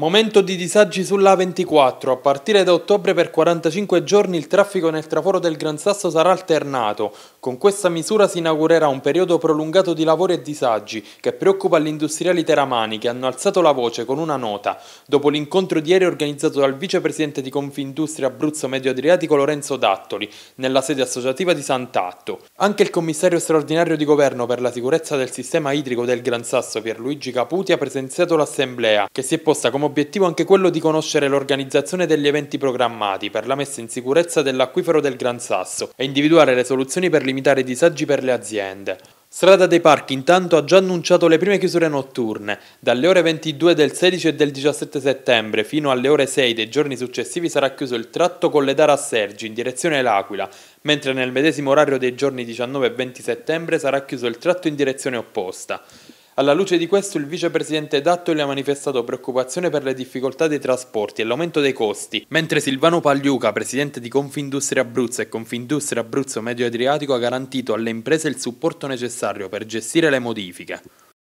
Momento di disagi sulla A24. A partire da ottobre per 45 giorni il traffico nel traforo del Gran Sasso sarà alternato. Con questa misura si inaugurerà un periodo prolungato di lavori e disagi che preoccupa gli industriali teramani che hanno alzato la voce con una nota dopo l'incontro di ieri organizzato dal vicepresidente di Confindustria Abruzzo Medio Adriatico Lorenzo Dattoli nella sede associativa di Sant'Atto. Anche il commissario straordinario di governo per la sicurezza del sistema idrico del Gran Sasso Pierluigi Caputi ha presenziato l'assemblea che si è posta come obiettivo anche quello di conoscere l'organizzazione degli eventi programmati per la messa in sicurezza dell'acquifero del Gran Sasso e individuare le soluzioni per limitare i disagi per le aziende. Strada dei Parchi intanto ha già annunciato le prime chiusure notturne, dalle ore 22 del 16 e del 17 settembre fino alle ore 6 dei giorni successivi sarà chiuso il tratto con le Colledara a Sergi in direzione L'Aquila, mentre nel medesimo orario dei giorni 19 e 20 settembre sarà chiuso il tratto in direzione opposta. Alla luce di questo il vicepresidente Dattoli ha manifestato preoccupazione per le difficoltà dei trasporti e l'aumento dei costi, mentre Silvano Pagliuca, presidente di Confindustria Abruzzo e Confindustria Abruzzo Medio Adriatico, ha garantito alle imprese il supporto necessario per gestire le modifiche.